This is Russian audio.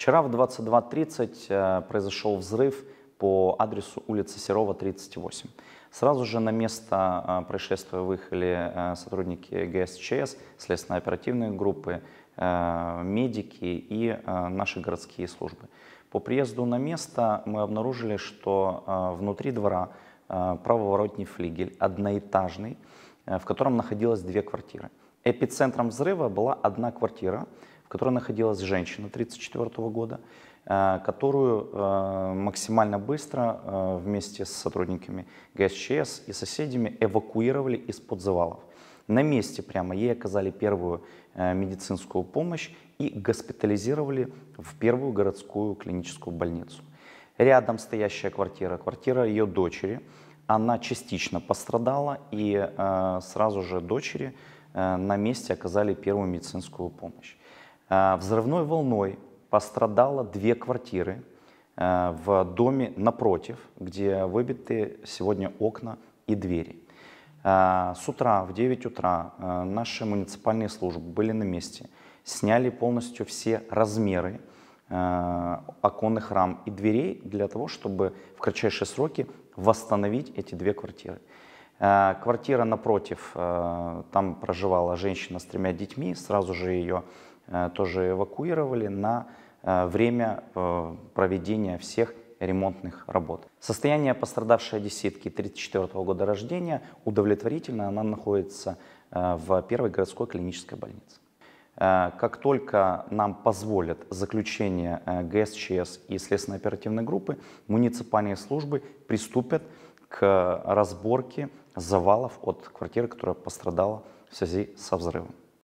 Вчера в 22.30 э, произошел взрыв по адресу улицы Серова, 38. Сразу же на место э, происшествия выехали э, сотрудники ГСЧС, следственно-оперативной группы, медики и наши городские службы. По приезду на место мы обнаружили, что внутри двора правоворотний флигель, одноэтажный, в котором находилось две квартиры. Эпицентром взрыва была одна квартира, которой находилась женщина 1934 года, э, которую э, максимально быстро э, вместе с сотрудниками ГСЧС и соседями эвакуировали из-под завалов. На месте прямо ей оказали первую медицинскую помощь и госпитализировали в первую городскую клиническую больницу. Рядом стоящая квартира, квартира ее дочери, она частично пострадала и сразу же дочери на месте оказали первую медицинскую помощь. А, взрывной волной пострадало две квартиры а, в доме напротив, где выбиты сегодня окна и двери. А, с утра, в 9 утра, наши муниципальные службы были на месте, сняли полностью все размеры оконных рам и дверей для того, чтобы в кратчайшие сроки восстановить эти две квартиры. Квартира напротив, там проживала женщина с тремя детьми, сразу же ее Э, тоже эвакуировали на э, время э, проведения всех ремонтных работ. Состояние пострадавшей одесситки 34 -го года рождения удовлетворительно, она находится в первой городской клинической больнице. Как только нам позволят заключение ГСЧС и следственно-оперативной группы, муниципальные службы приступят к разборке завалов от квартиры, которая пострадала в связи со взрывом.